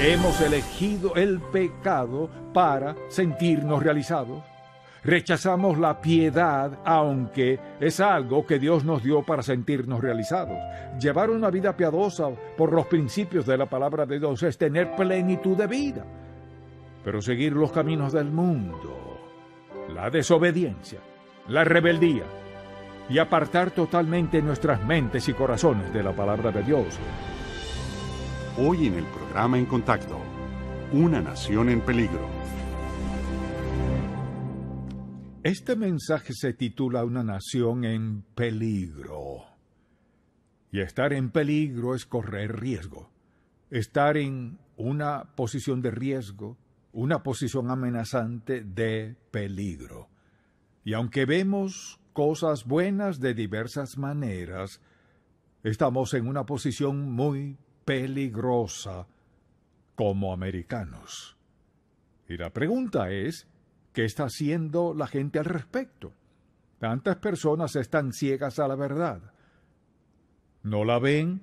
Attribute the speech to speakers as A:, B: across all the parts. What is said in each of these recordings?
A: Hemos elegido el pecado para sentirnos realizados. Rechazamos la piedad, aunque es algo que Dios nos dio para sentirnos realizados. Llevar una vida piadosa por los principios de la palabra de Dios es tener plenitud de vida. Pero seguir los caminos del mundo, la desobediencia, la rebeldía y apartar totalmente nuestras mentes y corazones de la palabra de Dios Hoy en el programa En Contacto, Una Nación en Peligro. Este mensaje se titula Una Nación en Peligro. Y estar en peligro es correr riesgo. Estar en una posición de riesgo, una posición amenazante de peligro. Y aunque vemos cosas buenas de diversas maneras, estamos en una posición muy peligrosa como americanos. Y la pregunta es, ¿qué está haciendo la gente al respecto? Tantas personas están ciegas a la verdad. No la ven,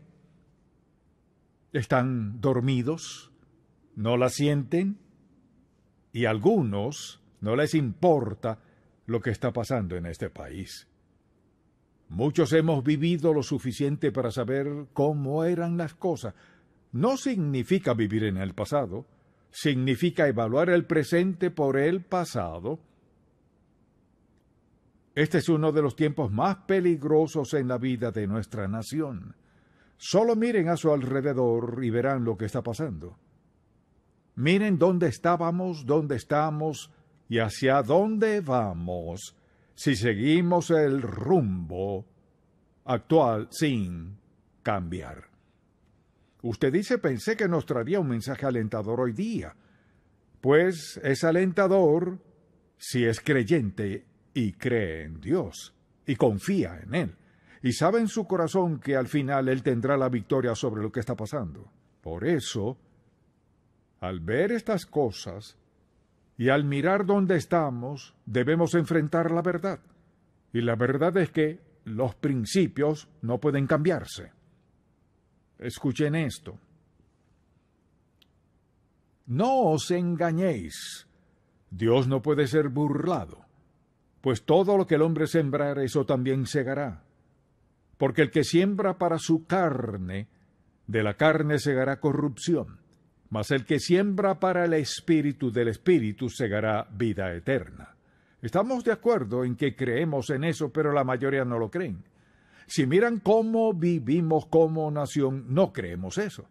A: están dormidos, no la sienten y algunos no les importa lo que está pasando en este país. Muchos hemos vivido lo suficiente para saber cómo eran las cosas. No significa vivir en el pasado, significa evaluar el presente por el pasado. Este es uno de los tiempos más peligrosos en la vida de nuestra nación. Solo miren a su alrededor y verán lo que está pasando. Miren dónde estábamos, dónde estamos y hacia dónde vamos si seguimos el rumbo actual sin cambiar. Usted dice, pensé que nos traería un mensaje alentador hoy día. Pues es alentador si es creyente y cree en Dios y confía en Él y sabe en su corazón que al final Él tendrá la victoria sobre lo que está pasando. Por eso, al ver estas cosas, y al mirar dónde estamos, debemos enfrentar la verdad. Y la verdad es que los principios no pueden cambiarse. Escuchen esto. No os engañéis. Dios no puede ser burlado, pues todo lo que el hombre sembrar, eso también segará. Porque el que siembra para su carne, de la carne segará corrupción mas el que siembra para el Espíritu del Espíritu segará vida eterna. Estamos de acuerdo en que creemos en eso, pero la mayoría no lo creen. Si miran cómo vivimos como nación, no creemos eso.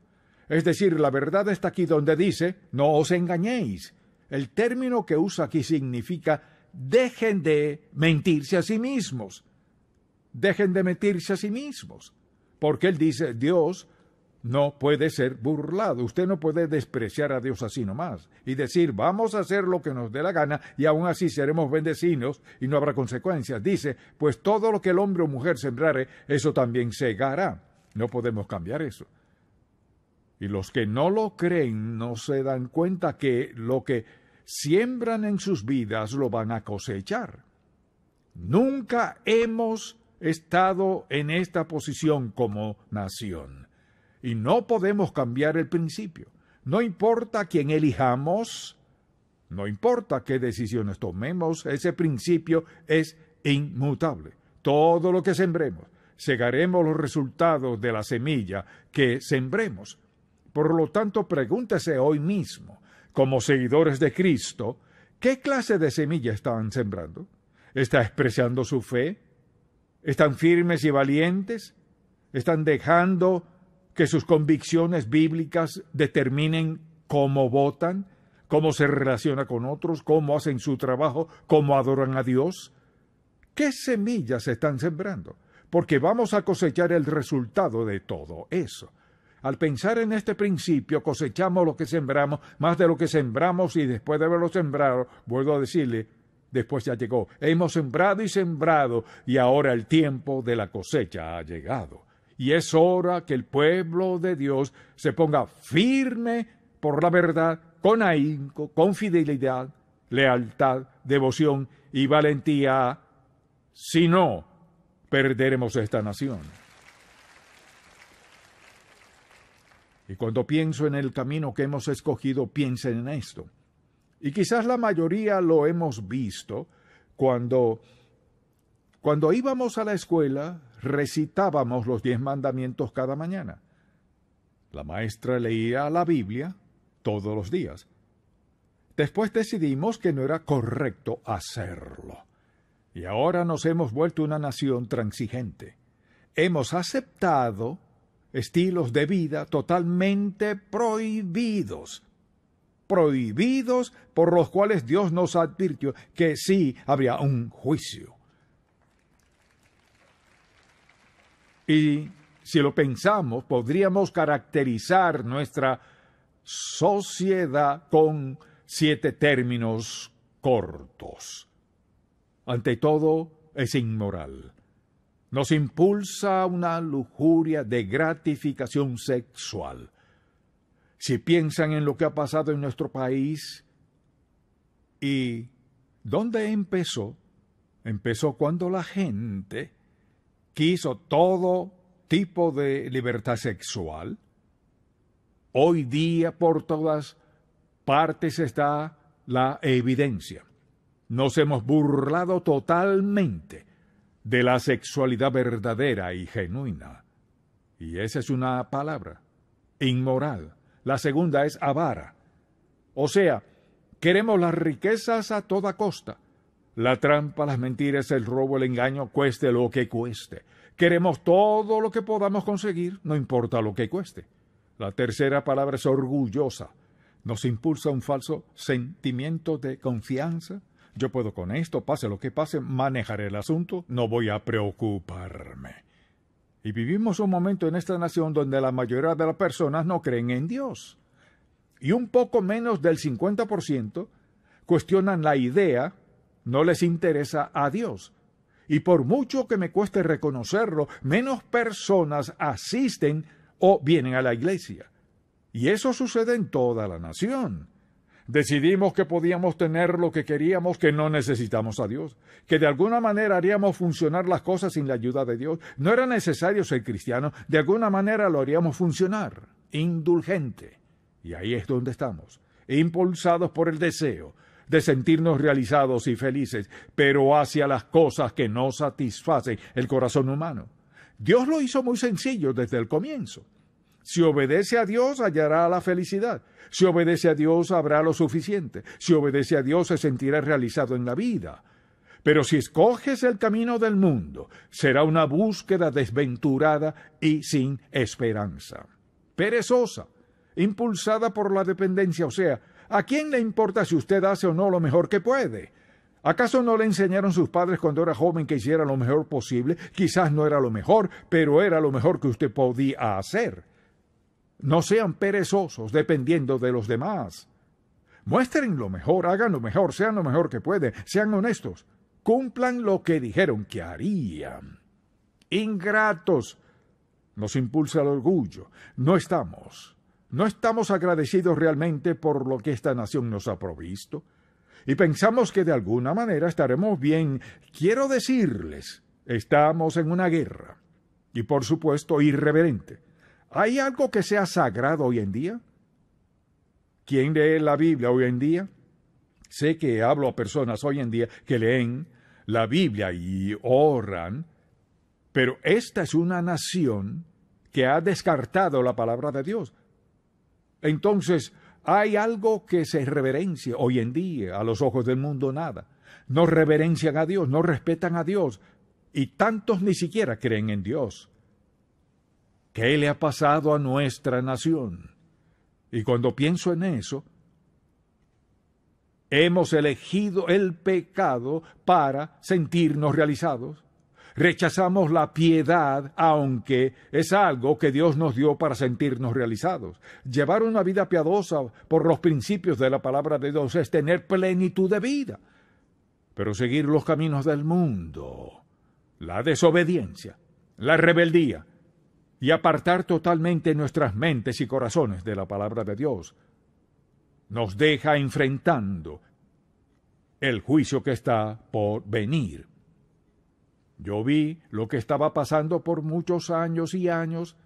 A: Es decir, la verdad está aquí donde dice, no os engañéis. El término que usa aquí significa, dejen de mentirse a sí mismos. Dejen de mentirse a sí mismos. Porque él dice, Dios no puede ser burlado. Usted no puede despreciar a Dios así nomás y decir, vamos a hacer lo que nos dé la gana y aún así seremos bendecinos y no habrá consecuencias. Dice, pues todo lo que el hombre o mujer sembrare, eso también segará. No podemos cambiar eso. Y los que no lo creen no se dan cuenta que lo que siembran en sus vidas lo van a cosechar. Nunca hemos estado en esta posición como nación. Y no podemos cambiar el principio. No importa quién elijamos, no importa qué decisiones tomemos, ese principio es inmutable. Todo lo que sembremos, segaremos los resultados de la semilla que sembremos. Por lo tanto, pregúntese hoy mismo, como seguidores de Cristo, ¿qué clase de semilla están sembrando? ¿Está expresando su fe? ¿Están firmes y valientes? ¿Están dejando que sus convicciones bíblicas determinen cómo votan, cómo se relaciona con otros, cómo hacen su trabajo, cómo adoran a Dios. ¿Qué semillas están sembrando? Porque vamos a cosechar el resultado de todo eso. Al pensar en este principio, cosechamos lo que sembramos, más de lo que sembramos y después de haberlo sembrado, vuelvo a decirle, después ya llegó. Hemos sembrado y sembrado y ahora el tiempo de la cosecha ha llegado y es hora que el pueblo de Dios se ponga firme por la verdad, con ahínco, con fidelidad, lealtad, devoción y valentía, si no, perderemos esta nación. Y cuando pienso en el camino que hemos escogido, piensen en esto. Y quizás la mayoría lo hemos visto cuando, cuando íbamos a la escuela, recitábamos los diez mandamientos cada mañana. La maestra leía la Biblia todos los días. Después decidimos que no era correcto hacerlo. Y ahora nos hemos vuelto una nación transigente. Hemos aceptado estilos de vida totalmente prohibidos. Prohibidos por los cuales Dios nos advirtió que sí habría un juicio. Y si lo pensamos, podríamos caracterizar nuestra sociedad con siete términos cortos. Ante todo, es inmoral. Nos impulsa una lujuria de gratificación sexual. Si piensan en lo que ha pasado en nuestro país y dónde empezó, empezó cuando la gente hizo todo tipo de libertad sexual. Hoy día por todas partes está la evidencia. Nos hemos burlado totalmente de la sexualidad verdadera y genuina. Y esa es una palabra, inmoral. La segunda es avara. O sea, queremos las riquezas a toda costa la trampa, las mentiras, el robo, el engaño, cueste lo que cueste. Queremos todo lo que podamos conseguir, no importa lo que cueste. La tercera palabra es orgullosa. Nos impulsa un falso sentimiento de confianza. Yo puedo con esto, pase lo que pase, manejar el asunto, no voy a preocuparme. Y vivimos un momento en esta nación donde la mayoría de las personas no creen en Dios. Y un poco menos del 50% cuestionan la idea no les interesa a Dios. Y por mucho que me cueste reconocerlo, menos personas asisten o vienen a la iglesia. Y eso sucede en toda la nación. Decidimos que podíamos tener lo que queríamos, que no necesitamos a Dios, que de alguna manera haríamos funcionar las cosas sin la ayuda de Dios. No era necesario ser cristiano, de alguna manera lo haríamos funcionar. Indulgente. Y ahí es donde estamos, impulsados por el deseo, de sentirnos realizados y felices, pero hacia las cosas que no satisfacen el corazón humano. Dios lo hizo muy sencillo desde el comienzo. Si obedece a Dios, hallará la felicidad. Si obedece a Dios, habrá lo suficiente. Si obedece a Dios, se sentirá realizado en la vida. Pero si escoges el camino del mundo, será una búsqueda desventurada y sin esperanza. Perezosa, impulsada por la dependencia, o sea, ¿A quién le importa si usted hace o no lo mejor que puede? ¿Acaso no le enseñaron sus padres cuando era joven que hiciera lo mejor posible? Quizás no era lo mejor, pero era lo mejor que usted podía hacer. No sean perezosos dependiendo de los demás. Muestren lo mejor, hagan lo mejor, sean lo mejor que pueden, sean honestos, cumplan lo que dijeron que harían. Ingratos. Nos impulsa el orgullo. No estamos ¿No estamos agradecidos realmente por lo que esta nación nos ha provisto? Y pensamos que de alguna manera estaremos bien. Quiero decirles, estamos en una guerra. Y por supuesto, irreverente. ¿Hay algo que sea sagrado hoy en día? ¿Quién lee la Biblia hoy en día? Sé que hablo a personas hoy en día que leen la Biblia y oran, pero esta es una nación que ha descartado la palabra de Dios. Entonces, hay algo que se reverencia hoy en día a los ojos del mundo, nada. No reverencian a Dios, no respetan a Dios, y tantos ni siquiera creen en Dios. ¿Qué le ha pasado a nuestra nación? Y cuando pienso en eso, hemos elegido el pecado para sentirnos realizados. Rechazamos la piedad, aunque es algo que Dios nos dio para sentirnos realizados. Llevar una vida piadosa por los principios de la palabra de Dios es tener plenitud de vida. Pero seguir los caminos del mundo, la desobediencia, la rebeldía y apartar totalmente nuestras mentes y corazones de la palabra de Dios nos deja enfrentando el juicio que está por venir. Yo vi lo que estaba pasando por muchos años y años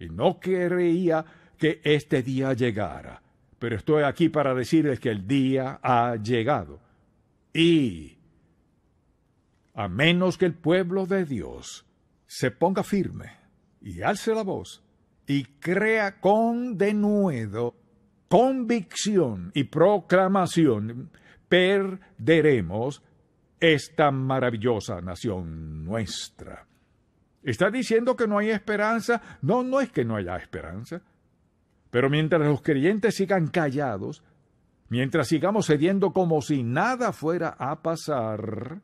A: y no creía que este día llegara. Pero estoy aquí para decirles que el día ha llegado. Y a menos que el pueblo de Dios se ponga firme y alce la voz y crea con denuedo, convicción y proclamación, perderemos esta maravillosa nación nuestra. ¿Está diciendo que no hay esperanza? No, no es que no haya esperanza. Pero mientras los creyentes sigan callados, mientras sigamos cediendo como si nada fuera a pasar,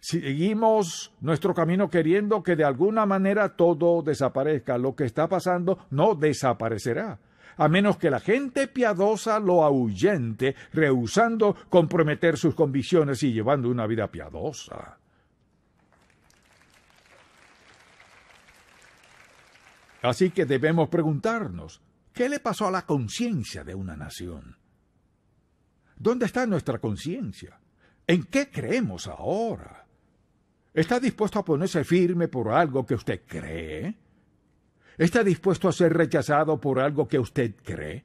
A: seguimos nuestro camino queriendo que de alguna manera todo desaparezca. Lo que está pasando no desaparecerá a menos que la gente piadosa lo ahuyente, rehusando comprometer sus convicciones y llevando una vida piadosa. Así que debemos preguntarnos, ¿qué le pasó a la conciencia de una nación? ¿Dónde está nuestra conciencia? ¿En qué creemos ahora? ¿Está dispuesto a ponerse firme por algo que usted cree? ¿Está dispuesto a ser rechazado por algo que usted cree?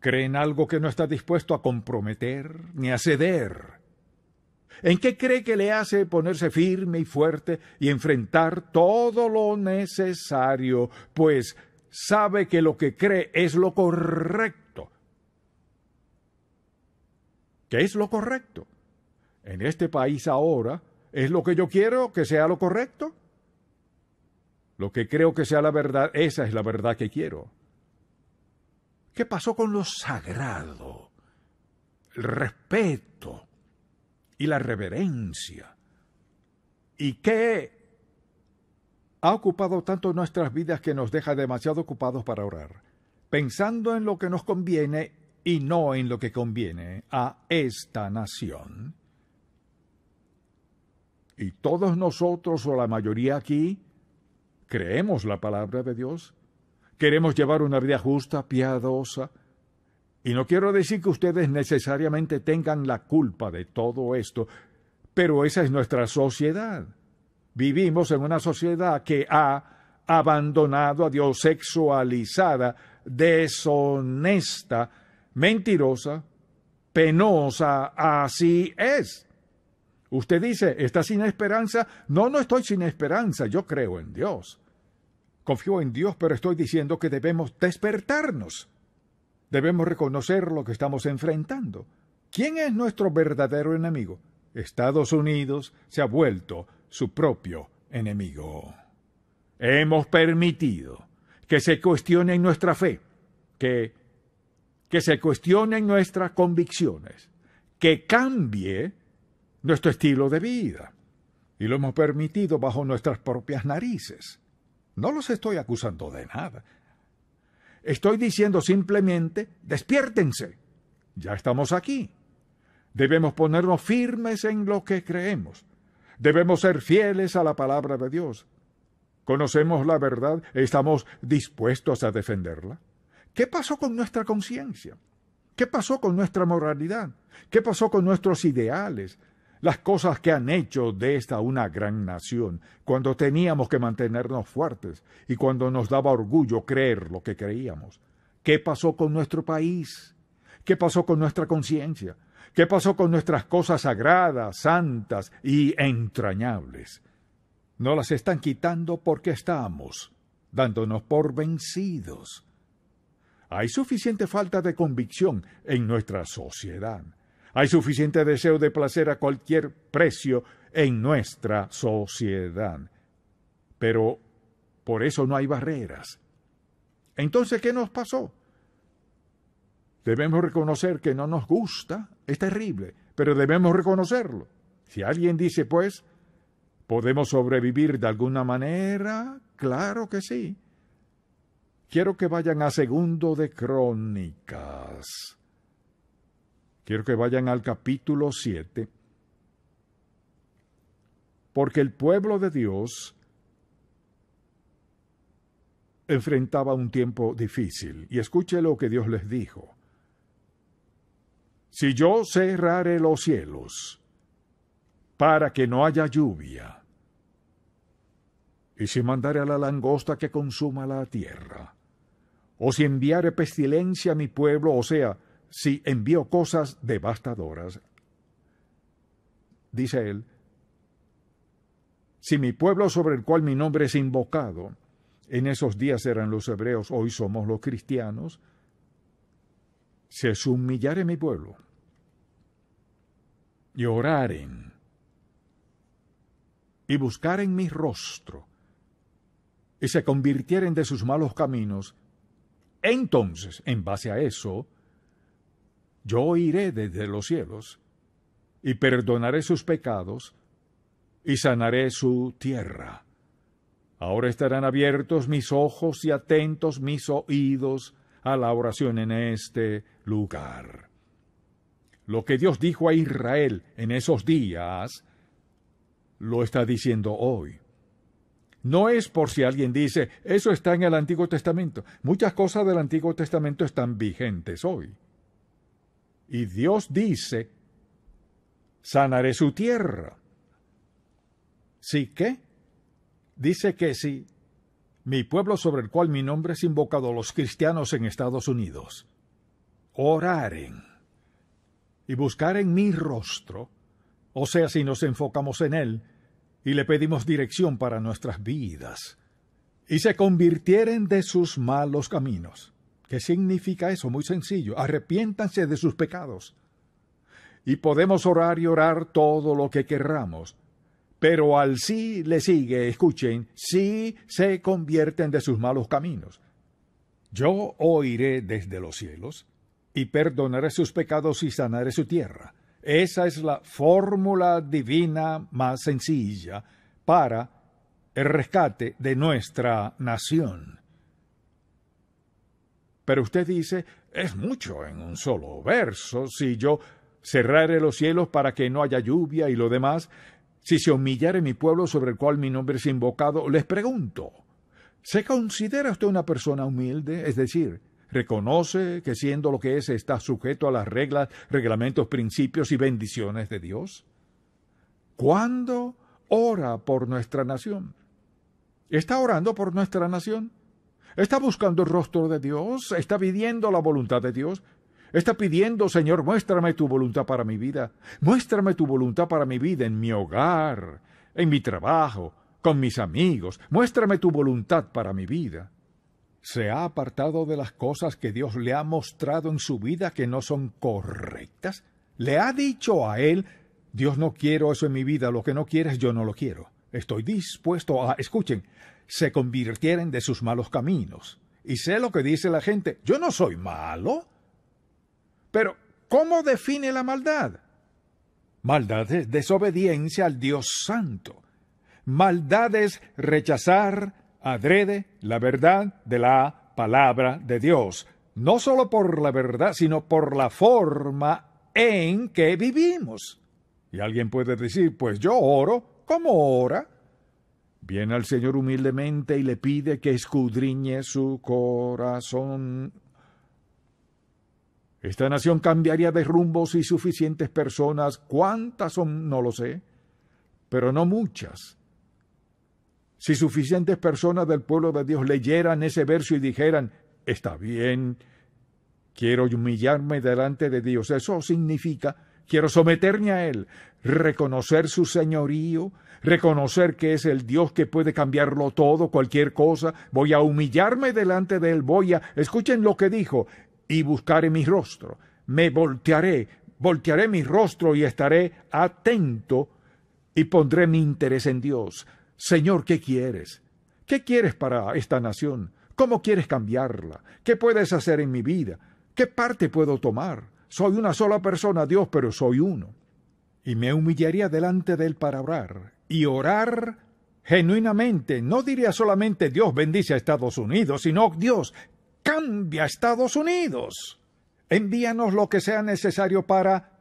A: ¿Cree en algo que no está dispuesto a comprometer ni a ceder? ¿En qué cree que le hace ponerse firme y fuerte y enfrentar todo lo necesario, pues sabe que lo que cree es lo correcto? ¿Qué es lo correcto? En este país ahora, ¿es lo que yo quiero que sea lo correcto? lo que creo que sea la verdad, esa es la verdad que quiero. ¿Qué pasó con lo sagrado, el respeto y la reverencia? ¿Y qué ha ocupado tanto nuestras vidas que nos deja demasiado ocupados para orar, pensando en lo que nos conviene y no en lo que conviene a esta nación? Y todos nosotros o la mayoría aquí creemos la palabra de Dios, queremos llevar una vida justa, piadosa, y no quiero decir que ustedes necesariamente tengan la culpa de todo esto, pero esa es nuestra sociedad. Vivimos en una sociedad que ha abandonado a Dios, sexualizada, deshonesta, mentirosa, penosa, así es. Usted dice, ¿está sin esperanza? No, no estoy sin esperanza, yo creo en Dios. Confío en Dios, pero estoy diciendo que debemos despertarnos. Debemos reconocer lo que estamos enfrentando. ¿Quién es nuestro verdadero enemigo? Estados Unidos se ha vuelto su propio enemigo. Hemos permitido que se cuestione nuestra fe, que, que se cuestionen nuestras convicciones, que cambie nuestro estilo de vida. Y lo hemos permitido bajo nuestras propias narices. No los estoy acusando de nada. Estoy diciendo simplemente, despiértense. Ya estamos aquí. Debemos ponernos firmes en lo que creemos. Debemos ser fieles a la palabra de Dios. Conocemos la verdad, estamos dispuestos a defenderla. ¿Qué pasó con nuestra conciencia? ¿Qué pasó con nuestra moralidad? ¿Qué pasó con nuestros ideales? las cosas que han hecho de esta una gran nación, cuando teníamos que mantenernos fuertes y cuando nos daba orgullo creer lo que creíamos. ¿Qué pasó con nuestro país? ¿Qué pasó con nuestra conciencia? ¿Qué pasó con nuestras cosas sagradas, santas y entrañables? No las están quitando porque estamos dándonos por vencidos. Hay suficiente falta de convicción en nuestra sociedad hay suficiente deseo de placer a cualquier precio en nuestra sociedad. Pero por eso no hay barreras. Entonces, ¿qué nos pasó? Debemos reconocer que no nos gusta, es terrible, pero debemos reconocerlo. Si alguien dice, pues, ¿podemos sobrevivir de alguna manera? Claro que sí. Quiero que vayan a segundo de crónicas. Quiero que vayan al capítulo 7. Porque el pueblo de Dios enfrentaba un tiempo difícil. Y escuche lo que Dios les dijo. Si yo cerrare los cielos para que no haya lluvia, y si mandare a la langosta que consuma la tierra, o si enviare pestilencia a mi pueblo, o sea, si envió cosas devastadoras. Dice él, si mi pueblo sobre el cual mi nombre es invocado, en esos días eran los hebreos, hoy somos los cristianos, se humillare mi pueblo y y buscaren mi rostro y se convirtieren de sus malos caminos, entonces, en base a eso, yo iré desde los cielos, y perdonaré sus pecados, y sanaré su tierra. Ahora estarán abiertos mis ojos y atentos mis oídos a la oración en este lugar. Lo que Dios dijo a Israel en esos días, lo está diciendo hoy. No es por si alguien dice, eso está en el Antiguo Testamento. Muchas cosas del Antiguo Testamento están vigentes hoy. Y Dios dice, sanaré su tierra. ¿Sí qué? Dice que si, Mi pueblo sobre el cual mi nombre es invocado, los cristianos en Estados Unidos, oraren y buscaren mi rostro, o sea, si nos enfocamos en él y le pedimos dirección para nuestras vidas, y se convirtieren de sus malos caminos ¿Qué significa eso? Muy sencillo. Arrepiéntanse de sus pecados. Y podemos orar y orar todo lo que querramos. Pero al sí le sigue, escuchen, sí se convierten de sus malos caminos. Yo oiré desde los cielos y perdonaré sus pecados y sanaré su tierra. Esa es la fórmula divina más sencilla para el rescate de nuestra nación. Pero usted dice, es mucho en un solo verso, si yo cerrare los cielos para que no haya lluvia y lo demás, si se humillare mi pueblo sobre el cual mi nombre es invocado, les pregunto, ¿se considera usted una persona humilde? Es decir, ¿reconoce que siendo lo que es está sujeto a las reglas, reglamentos, principios y bendiciones de Dios? ¿Cuándo ora por nuestra nación? ¿Está orando por nuestra nación? ¿Está buscando el rostro de Dios? ¿Está pidiendo la voluntad de Dios? Está pidiendo, Señor, muéstrame tu voluntad para mi vida. Muéstrame tu voluntad para mi vida en mi hogar, en mi trabajo, con mis amigos. Muéstrame tu voluntad para mi vida. ¿Se ha apartado de las cosas que Dios le ha mostrado en su vida que no son correctas? ¿Le ha dicho a él, Dios no quiero eso en mi vida, lo que no quieres yo no lo quiero? Estoy dispuesto a, escuchen, se convirtieren de sus malos caminos. Y sé lo que dice la gente, yo no soy malo. Pero, ¿cómo define la maldad? Maldad es desobediencia al Dios Santo. Maldad es rechazar adrede la verdad de la palabra de Dios, no solo por la verdad, sino por la forma en que vivimos. Y alguien puede decir, pues yo oro, ¿cómo ora? Viene al Señor humildemente y le pide que escudriñe su corazón. Esta nación cambiaría de rumbo si suficientes personas, cuántas son, no lo sé, pero no muchas. Si suficientes personas del pueblo de Dios leyeran ese verso y dijeran, está bien, quiero humillarme delante de Dios, eso significa Quiero someterme a Él, reconocer su señorío, reconocer que es el Dios que puede cambiarlo todo, cualquier cosa. Voy a humillarme delante de Él, voy a, escuchen lo que dijo, y buscaré mi rostro. Me voltearé, voltearé mi rostro y estaré atento y pondré mi interés en Dios. Señor, ¿qué quieres? ¿Qué quieres para esta nación? ¿Cómo quieres cambiarla? ¿Qué puedes hacer en mi vida? ¿Qué parte puedo tomar? Soy una sola persona, Dios, pero soy uno. Y me humillaría delante de Él para orar. Y orar genuinamente. No diría solamente Dios bendice a Estados Unidos, sino Dios cambia a Estados Unidos. Envíanos lo que sea necesario para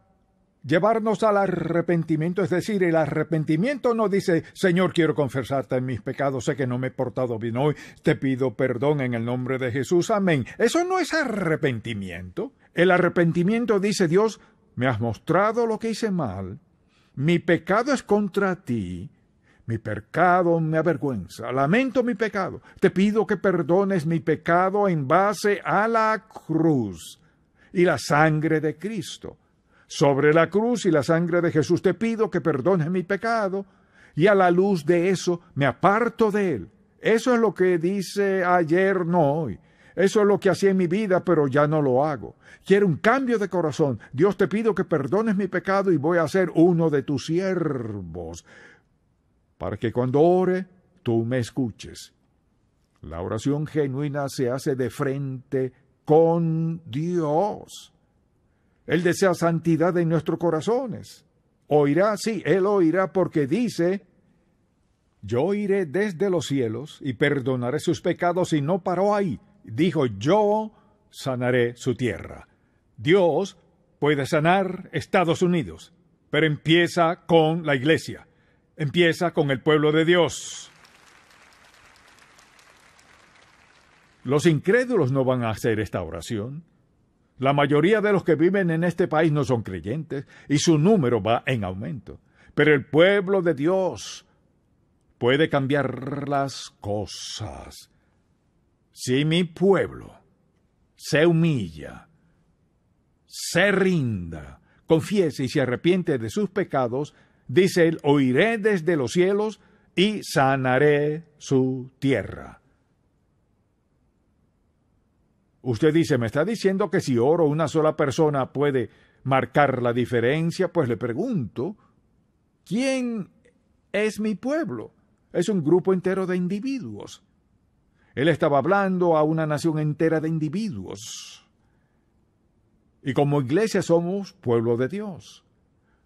A: llevarnos al arrepentimiento. Es decir, el arrepentimiento no dice, Señor, quiero confesarte en mis pecados, sé que no me he portado bien hoy, te pido perdón en el nombre de Jesús, amén. Eso no es arrepentimiento. El arrepentimiento dice Dios, me has mostrado lo que hice mal, mi pecado es contra ti, mi pecado me avergüenza, lamento mi pecado, te pido que perdones mi pecado en base a la cruz y la sangre de Cristo. Sobre la cruz y la sangre de Jesús te pido que perdones mi pecado y a la luz de eso me aparto de él. Eso es lo que dice ayer, no hoy. Eso es lo que hacía en mi vida, pero ya no lo hago. Quiero un cambio de corazón. Dios te pido que perdones mi pecado y voy a ser uno de tus siervos, para que cuando ore tú me escuches. La oración genuina se hace de frente con Dios. Él desea santidad en nuestros corazones. Oirá, sí, Él oirá porque dice, yo iré desde los cielos y perdonaré sus pecados y no paró ahí dijo, yo sanaré su tierra. Dios puede sanar Estados Unidos, pero empieza con la iglesia, empieza con el pueblo de Dios. Los incrédulos no van a hacer esta oración. La mayoría de los que viven en este país no son creyentes y su número va en aumento. Pero el pueblo de Dios puede cambiar las cosas. Si mi pueblo se humilla, se rinda, confiese y se arrepiente de sus pecados, dice él, oiré desde los cielos y sanaré su tierra. Usted dice, me está diciendo que si oro una sola persona puede marcar la diferencia, pues le pregunto, ¿quién es mi pueblo? Es un grupo entero de individuos. Él estaba hablando a una nación entera de individuos. Y como iglesia somos pueblo de Dios.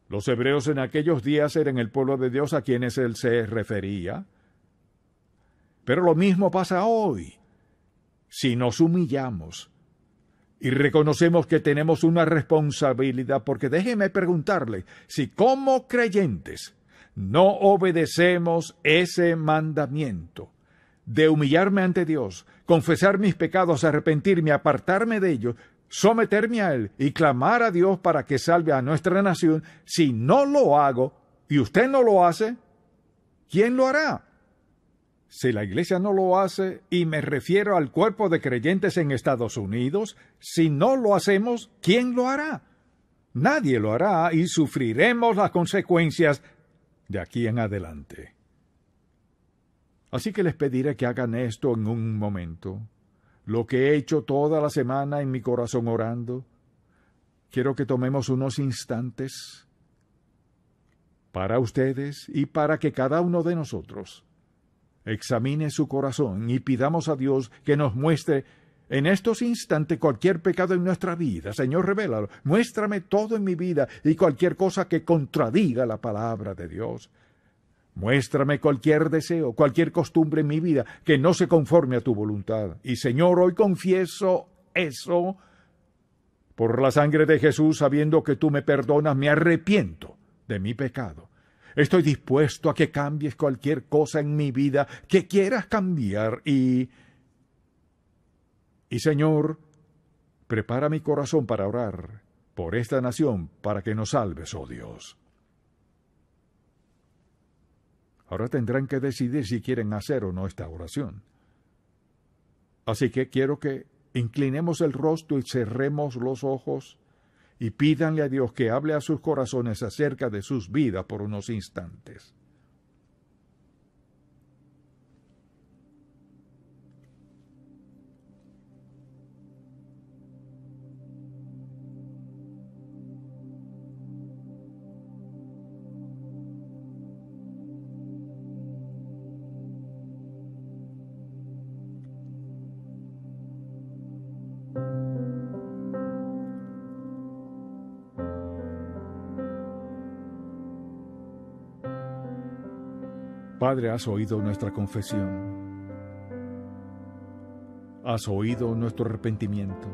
A: Los hebreos en aquellos días eran el pueblo de Dios a quienes él se refería. Pero lo mismo pasa hoy. Si nos humillamos y reconocemos que tenemos una responsabilidad, porque déjeme preguntarle, si como creyentes no obedecemos ese mandamiento, de humillarme ante Dios, confesar mis pecados, arrepentirme, apartarme de ellos, someterme a Él y clamar a Dios para que salve a nuestra nación, si no lo hago y usted no lo hace, ¿quién lo hará? Si la Iglesia no lo hace, y me refiero al cuerpo de creyentes en Estados Unidos, si no lo hacemos, ¿quién lo hará? Nadie lo hará y sufriremos las consecuencias de aquí en adelante. Así que les pediré que hagan esto en un momento. Lo que he hecho toda la semana en mi corazón orando. Quiero que tomemos unos instantes para ustedes y para que cada uno de nosotros examine su corazón y pidamos a Dios que nos muestre en estos instantes cualquier pecado en nuestra vida. Señor, revélalo. Muéstrame todo en mi vida y cualquier cosa que contradiga la palabra de Dios. Muéstrame cualquier deseo, cualquier costumbre en mi vida que no se conforme a tu voluntad. Y Señor, hoy confieso eso. Por la sangre de Jesús, sabiendo que tú me perdonas, me arrepiento de mi pecado. Estoy dispuesto a que cambies cualquier cosa en mi vida que quieras cambiar y... Y Señor, prepara mi corazón para orar por esta nación para que nos salves, oh Dios. Ahora tendrán que decidir si quieren hacer o no esta oración. Así que quiero que inclinemos el rostro y cerremos los ojos y pídanle a Dios que hable a sus corazones acerca de sus vidas por unos instantes. Padre, has oído nuestra confesión. Has oído nuestro arrepentimiento.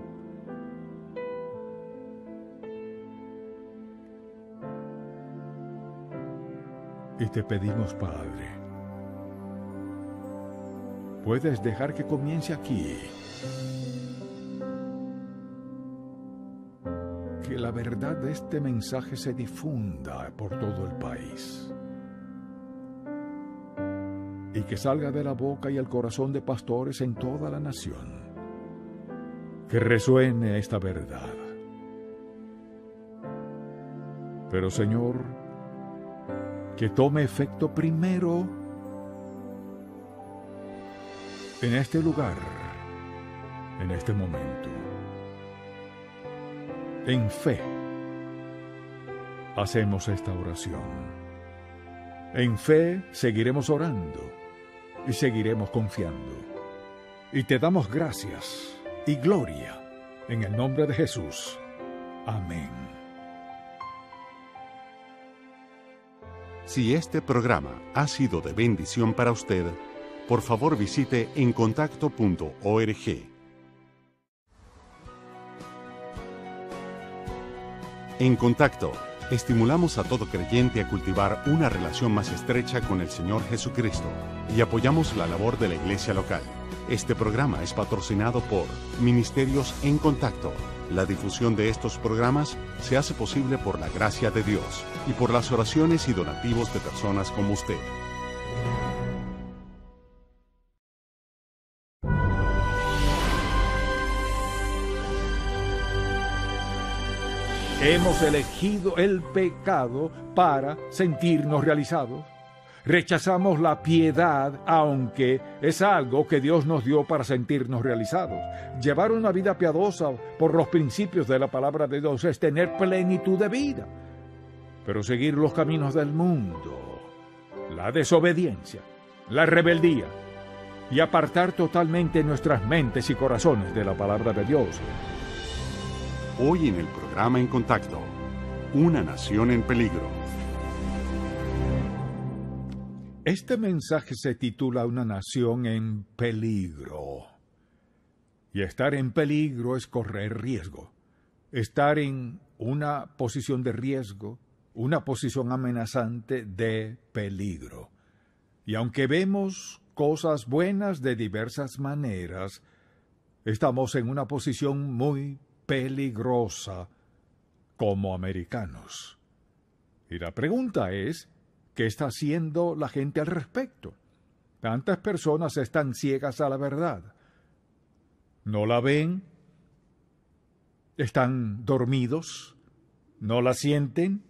A: Y te pedimos, Padre, puedes dejar que comience aquí. Que la verdad de este mensaje se difunda por todo el país y que salga de la boca y el corazón de pastores en toda la nación. Que resuene esta verdad. Pero Señor, que tome efecto primero en este lugar, en este momento, en fe. Hacemos esta oración. En fe seguiremos orando y seguiremos confiando. Y te damos gracias y gloria en el nombre de Jesús. Amén. Si este programa ha sido de bendición para usted, por favor visite encontacto.org. En contacto estimulamos a todo creyente a cultivar una relación más estrecha con el Señor Jesucristo y apoyamos la labor de la iglesia local. Este programa es patrocinado por Ministerios en Contacto. La difusión de estos programas se hace posible por la gracia de Dios y por las oraciones y donativos de personas como usted. Hemos elegido el pecado para sentirnos realizados. Rechazamos la piedad, aunque es algo que Dios nos dio para sentirnos realizados. Llevar una vida piadosa por los principios de la palabra de Dios es tener plenitud de vida. Pero seguir los caminos del mundo, la desobediencia, la rebeldía y apartar totalmente nuestras mentes y corazones de la palabra de Dios Hoy en el programa En Contacto, una nación en peligro. Este mensaje se titula Una nación en peligro. Y estar en peligro es correr riesgo. Estar en una posición de riesgo, una posición amenazante de peligro. Y aunque vemos cosas buenas de diversas maneras, estamos en una posición muy peligrosa como americanos. Y la pregunta es, ¿qué está haciendo la gente al respecto? Tantas personas están ciegas a la verdad. No la ven, están dormidos, no la sienten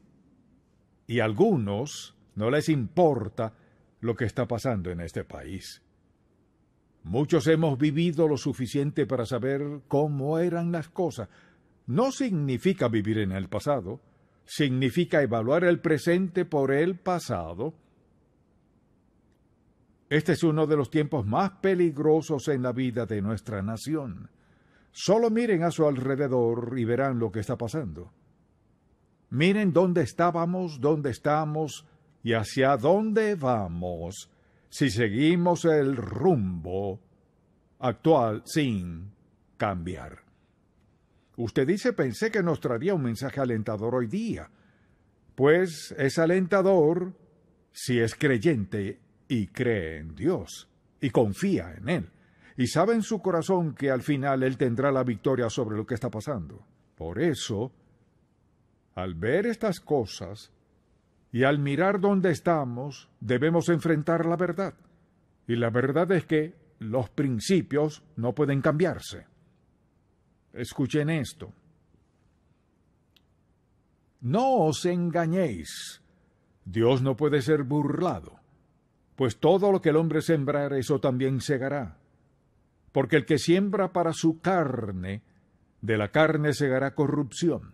A: y algunos no les importa lo que está pasando en este país. Muchos hemos vivido lo suficiente para saber cómo eran las cosas. No significa vivir en el pasado, significa evaluar el presente por el pasado. Este es uno de los tiempos más peligrosos en la vida de nuestra nación. Solo miren a su alrededor y verán lo que está pasando. Miren dónde estábamos, dónde estamos y hacia dónde vamos si seguimos el rumbo actual sin cambiar. Usted dice, pensé que nos traería un mensaje alentador hoy día. Pues es alentador si es creyente y cree en Dios y confía en Él y sabe en su corazón que al final Él tendrá la victoria sobre lo que está pasando. Por eso, al ver estas cosas, y al mirar dónde estamos, debemos enfrentar la verdad. Y la verdad es que los principios no pueden cambiarse. Escuchen esto. No os engañéis. Dios no puede ser burlado, pues todo lo que el hombre sembrar, eso también segará. Porque el que siembra para su carne, de la carne segará corrupción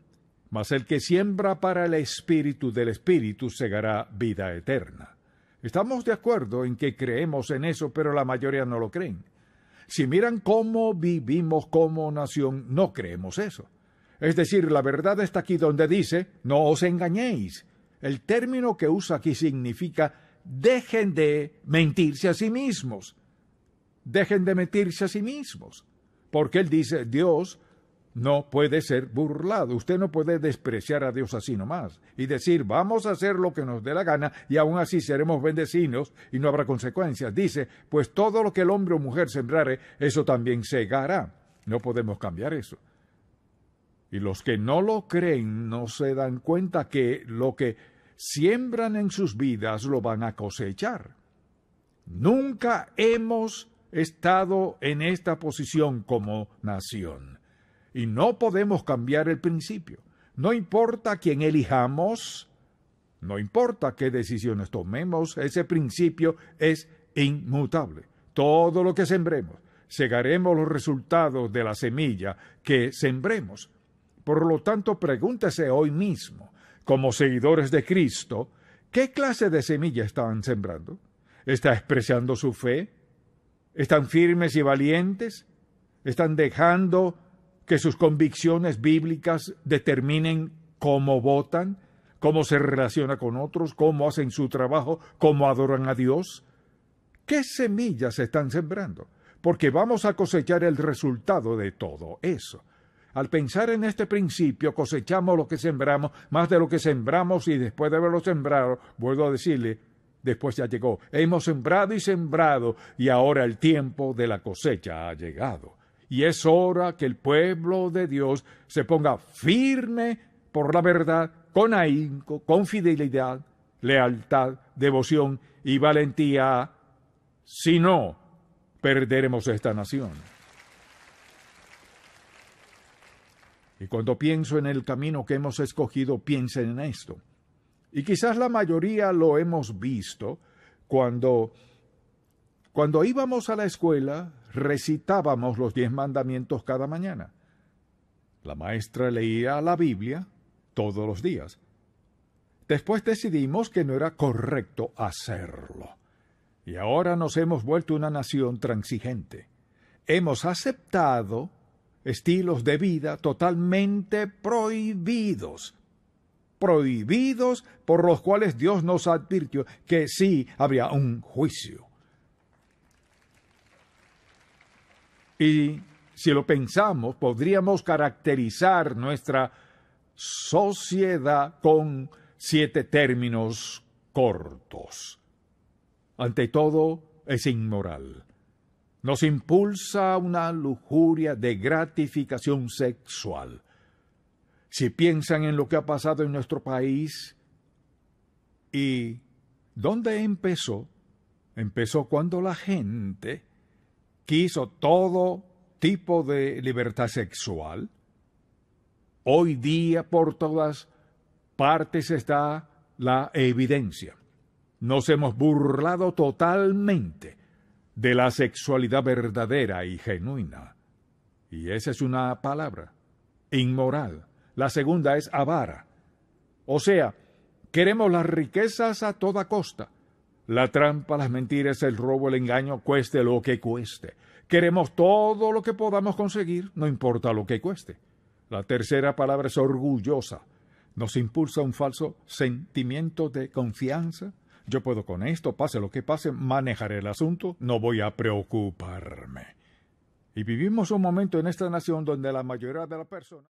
A: mas el que siembra para el espíritu del espíritu segará vida eterna. Estamos de acuerdo en que creemos en eso, pero la mayoría no lo creen. Si miran cómo vivimos como nación, no creemos eso. Es decir, la verdad está aquí donde dice, no os engañéis. El término que usa aquí significa dejen de mentirse a sí mismos. Dejen de mentirse a sí mismos. Porque él dice, Dios no puede ser burlado. Usted no puede despreciar a Dios así nomás y decir, vamos a hacer lo que nos dé la gana y aún así seremos bendecinos y no habrá consecuencias. Dice, pues todo lo que el hombre o mujer sembrare, eso también segará. No podemos cambiar eso. Y los que no lo creen no se dan cuenta que lo que siembran en sus vidas lo van a cosechar. Nunca hemos estado en esta posición como nación. Y no podemos cambiar el principio. No importa quién elijamos, no importa qué decisiones tomemos, ese principio es inmutable. Todo lo que sembremos, segaremos los resultados de la semilla que sembremos. Por lo tanto, pregúntese hoy mismo, como seguidores de Cristo, ¿qué clase de semilla están sembrando? ¿Está expresando su fe? ¿Están firmes y valientes? ¿Están dejando que sus convicciones bíblicas determinen cómo votan, cómo se relaciona con otros, cómo hacen su trabajo, cómo adoran a Dios. ¿Qué semillas están sembrando? Porque vamos a cosechar el resultado de todo eso. Al pensar en este principio, cosechamos lo que sembramos, más de lo que sembramos y después de haberlo sembrado, vuelvo a decirle, después ya llegó. Hemos sembrado y sembrado y ahora el tiempo de la cosecha ha llegado. Y es hora que el pueblo de Dios se ponga firme por la verdad, con ahínco, con fidelidad, lealtad, devoción y valentía. Si no, perderemos esta nación. Y cuando pienso en el camino que hemos escogido, piensen en esto. Y quizás la mayoría lo hemos visto cuando, cuando íbamos a la escuela, recitábamos los diez mandamientos cada mañana. La maestra leía la Biblia todos los días. Después decidimos que no era correcto hacerlo. Y ahora nos hemos vuelto una nación transigente. Hemos aceptado estilos de vida totalmente prohibidos. Prohibidos por los cuales Dios nos advirtió que sí habría un juicio. Y si lo pensamos, podríamos caracterizar nuestra sociedad con siete términos cortos. Ante todo, es inmoral. Nos impulsa una lujuria de gratificación sexual. Si piensan en lo que ha pasado en nuestro país y dónde empezó, empezó cuando la gente quiso todo tipo de libertad sexual. Hoy día por todas partes está la evidencia. Nos hemos burlado totalmente de la sexualidad verdadera y genuina. Y esa es una palabra, inmoral. La segunda es avara. O sea, queremos las riquezas a toda costa. La trampa, las mentiras, el robo, el engaño, cueste lo que cueste. Queremos todo lo que podamos conseguir, no importa lo que cueste. La tercera palabra es orgullosa. Nos impulsa un falso sentimiento de confianza. Yo puedo con esto, pase lo que pase, manejar el asunto, no voy a preocuparme. Y vivimos un momento en esta nación donde la mayoría de las personas...